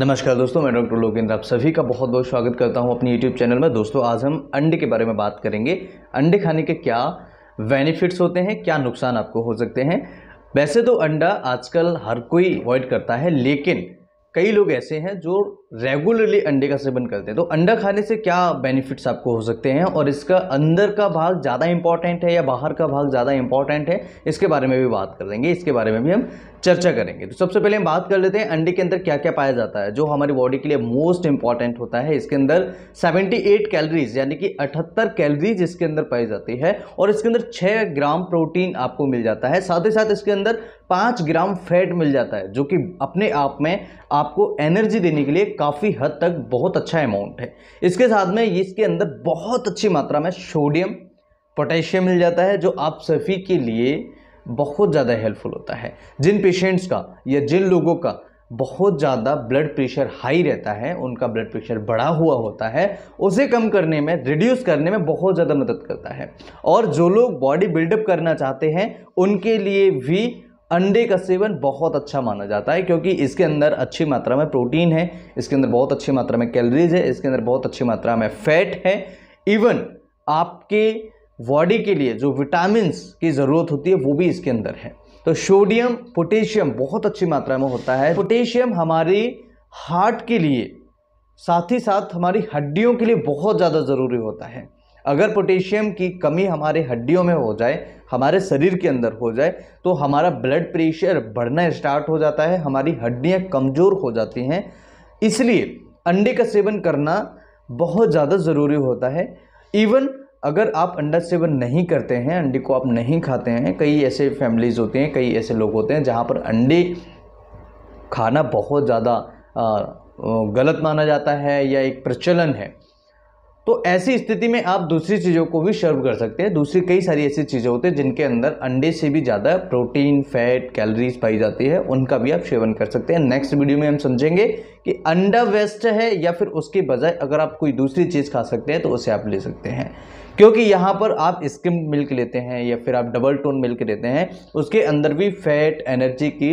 नमस्कार दोस्तों मैं डॉक्टर लोकेंद्र आप सभी का बहुत बहुत स्वागत करता हूं अपनी यूट्यूब चैनल में दोस्तों आज हम अंडे के बारे में बात करेंगे अंडे खाने के क्या बेनिफिट्स होते हैं क्या नुकसान आपको हो सकते हैं वैसे तो अंडा आजकल हर कोई अवॉइड करता है लेकिन कई लोग ऐसे हैं जो रेगुलरली अंडे का सेवन करते हैं तो अंडा खाने से क्या बेनिफिट्स आपको हो सकते हैं और इसका अंदर का भाग ज़्यादा इंपॉर्टेंट है या बाहर का भाग ज़्यादा इंपॉर्टेंट है इसके बारे में भी बात कर लेंगे इसके बारे में भी हम चर्चा करेंगे तो सबसे पहले हम बात कर लेते हैं अंडे के अंदर क्या क्या पाया जाता है जो हमारी बॉडी के लिए मोस्ट इंपॉर्टेंट होता है इसके अंदर सेवेंटी कैलोरीज यानी कि अठहत्तर कैलोरीज इसके अंदर पाई जाती है और इसके अंदर छः ग्राम प्रोटीन आपको मिल जाता है साथ ही साथ इसके अंदर पाँच ग्राम फैट मिल जाता है जो कि अपने आप में आपको एनर्जी देने के लिए काफ़ी हद तक बहुत अच्छा अमाउंट है इसके साथ में इसके अंदर बहुत अच्छी मात्रा में सोडियम पोटेशियम मिल जाता है जो आप सभी के लिए बहुत ज़्यादा हेल्पफुल होता है जिन पेशेंट्स का या जिन लोगों का बहुत ज़्यादा ब्लड प्रेशर हाई रहता है उनका ब्लड प्रेशर बढ़ा हुआ होता है उसे कम करने में रिड्यूस करने में बहुत ज़्यादा मदद करता है और जो लोग बॉडी बिल्डअप करना चाहते हैं उनके लिए भी अंडे का सेवन बहुत अच्छा माना जाता है क्योंकि इसके अंदर अच्छी मात्रा में प्रोटीन है इसके अंदर बहुत अच्छी मात्रा में कैलोरीज है इसके अंदर बहुत अच्छी मात्रा में फैट है इवन आपके बॉडी के लिए जो विटामिन की ज़रूरत होती है वो भी इसके अंदर है तो सोडियम पोटेशियम बहुत अच्छी मात्रा में होता है पोटेशियम हमारी हार्ट के लिए साथ ही साथ हमारी हड्डियों के लिए बहुत ज़्यादा ज़रूरी होता है अगर पोटेशियम की कमी हमारे हड्डियों में हो जाए हमारे शरीर के अंदर हो जाए तो हमारा ब्लड प्रेशर बढ़ना स्टार्ट हो जाता है हमारी हड्डियाँ कमज़ोर हो जाती हैं इसलिए अंडे का सेवन करना बहुत ज़्यादा ज़रूरी होता है इवन अगर आप अंडा सेवन नहीं करते हैं अंडे को आप नहीं खाते हैं कई ऐसे फैमिलीज़ होते हैं कई ऐसे लोग होते हैं जहाँ पर अंडे खाना बहुत ज़्यादा गलत माना जाता है या एक प्रचलन है तो ऐसी स्थिति में आप दूसरी चीज़ों को भी सर्व कर सकते हैं दूसरी कई सारी ऐसी चीज़ें होती हैं जिनके अंदर अंडे से भी ज़्यादा प्रोटीन फैट कैलोरीज पाई जाती है उनका भी आप सेवन कर सकते हैं नेक्स्ट वीडियो में हम समझेंगे कि अंडा वेस्ट है या फिर उसके बजाय अगर आप कोई दूसरी चीज़ खा सकते हैं तो उसे आप ले सकते हैं क्योंकि यहाँ पर आप स्किम मिल्क लेते हैं या फिर आप डबल टोन मिल्क लेते हैं उसके अंदर भी फैट एनर्जी की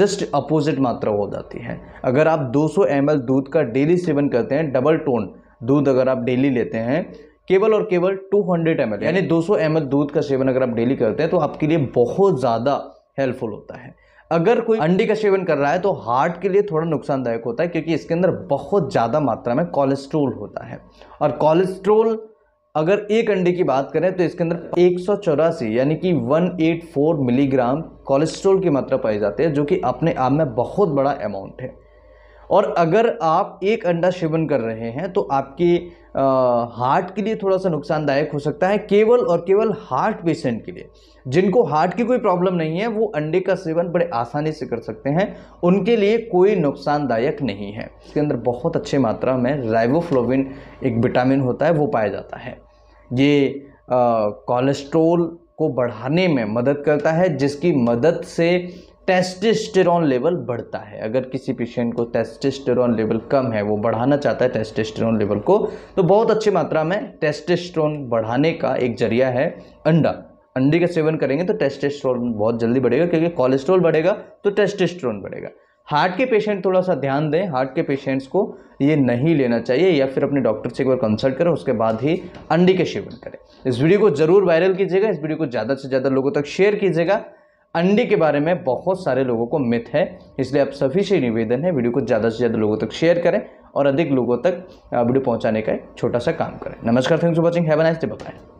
जस्ट अपोजिट मात्रा हो जाती है अगर आप 200 ml दूध का डेली सेवन करते हैं डबल टोन दूध अगर आप डेली लेते हैं केवल और केवल 200 हंड्रेड यानी 200 सौ दूध का सेवन अगर आप डेली करते हैं तो आपके लिए बहुत ज़्यादा हेल्पफुल होता है अगर कोई अंडे का सेवन कर रहा है तो हार्ट के लिए थोड़ा नुकसानदायक होता है क्योंकि इसके अंदर बहुत ज़्यादा मात्रा में कोलेस्ट्रोल होता है और कोलेस्ट्रोल अगर एक अंडे की बात करें तो इसके अंदर एक यानी कि 184 मिलीग्राम कोलेस्ट्रोल की मात्रा पाई जाती है जो कि अपने आप में बहुत बड़ा अमाउंट है और अगर आप एक अंडा सेवन कर रहे हैं तो आपके हार्ट के लिए थोड़ा सा नुकसानदायक हो सकता है केवल और केवल हार्ट पेशेंट के लिए जिनको हार्ट की कोई प्रॉब्लम नहीं है वो अंडे का सेवन बड़े आसानी से कर सकते हैं उनके लिए कोई नुकसानदायक नहीं है इसके अंदर बहुत अच्छे मात्रा में राइबोफ्लोविन एक विटामिन होता है वो पाया जाता है ये कोलेस्ट्रोल को बढ़ाने में मदद करता है जिसकी मदद से टेस्टेस्टेरॉन लेवल बढ़ता है अगर किसी पेशेंट को टेस्टेस्टेरॉन लेवल कम है वो बढ़ाना चाहता है टेस्टेस्टेरॉन लेवल को तो बहुत अच्छी मात्रा में टेस्टिस्टेरॉन बढ़ाने का एक जरिया है अंडा अंडे का सेवन करेंगे तो टेस्टिस्टेरॉन बहुत जल्दी बढ़ेगा क्योंकि कोलेस्ट्रॉल बढ़ेगा तो टेस्टेस्ट्रोन बढ़ेगा हार्ट के पेशेंट थोड़ा सा ध्यान दें हार्ट के पेशेंट्स को ये नहीं लेना चाहिए या फिर अपने डॉक्टर से एक बार कंसल्ट करें उसके बाद ही अंडे के सेवन करें इस वीडियो को ज़रूर वायरल कीजिएगा इस वीडियो को ज़्यादा से ज़्यादा लोगों तक शेयर कीजिएगा अंडे के बारे में बहुत सारे लोगों को मिथ है इसलिए आप सभी से निवेदन है वीडियो को ज़्यादा से ज़्यादा लोगों तक शेयर करें और अधिक लोगों तक वीडियो पहुंचाने का एक छोटा सा काम करें नमस्कार thanks for watching have a nice day बताएं